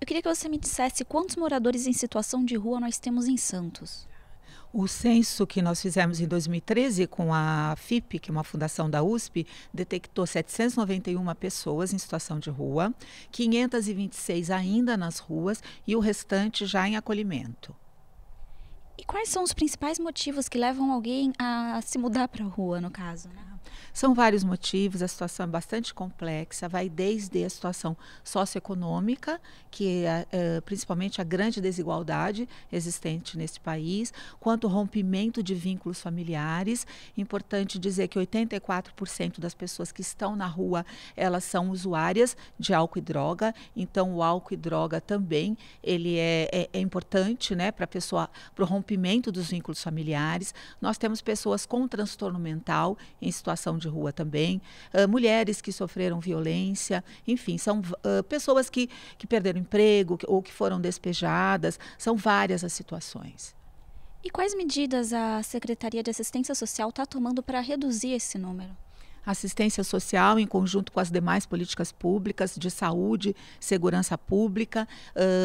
Eu queria que você me dissesse quantos moradores em situação de rua nós temos em Santos. O censo que nós fizemos em 2013 com a FIP, que é uma fundação da USP, detectou 791 pessoas em situação de rua, 526 ainda nas ruas e o restante já em acolhimento. E quais são os principais motivos que levam alguém a se mudar para a rua, no caso? Né? São vários motivos, a situação é bastante complexa, vai desde a situação socioeconômica, que é, é principalmente a grande desigualdade existente nesse país, quanto o rompimento de vínculos familiares. Importante dizer que 84% das pessoas que estão na rua, elas são usuárias de álcool e droga, então o álcool e droga também, ele é, é, é importante né, para o rompimento dos vínculos familiares. Nós temos pessoas com transtorno mental em situação população de rua também, uh, mulheres que sofreram violência, enfim, são uh, pessoas que, que perderam emprego que, ou que foram despejadas, são várias as situações. E quais medidas a Secretaria de Assistência Social está tomando para reduzir esse número? assistência social em conjunto com as demais políticas públicas de saúde, segurança pública,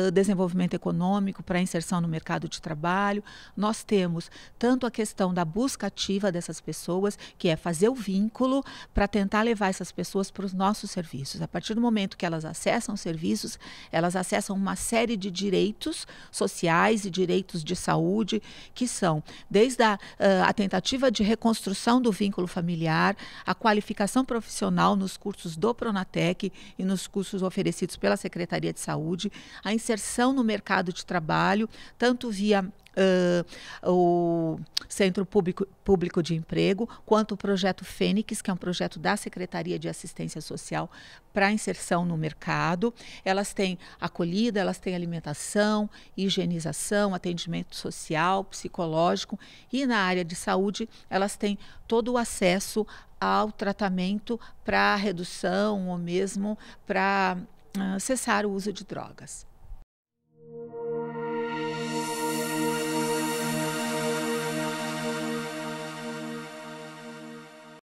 uh, desenvolvimento econômico para inserção no mercado de trabalho. Nós temos tanto a questão da busca ativa dessas pessoas, que é fazer o vínculo para tentar levar essas pessoas para os nossos serviços. A partir do momento que elas acessam serviços, elas acessam uma série de direitos sociais e direitos de saúde, que são desde a, uh, a tentativa de reconstrução do vínculo familiar, a qualificação profissional nos cursos do Pronatec e nos cursos oferecidos pela Secretaria de Saúde, a inserção no mercado de trabalho, tanto via uh, o Centro Público, Público de Emprego, quanto o projeto Fênix, que é um projeto da Secretaria de Assistência Social para inserção no mercado. Elas têm acolhida, elas têm alimentação, higienização, atendimento social, psicológico e na área de saúde elas têm todo o acesso ao tratamento para redução ou mesmo para uh, cessar o uso de drogas.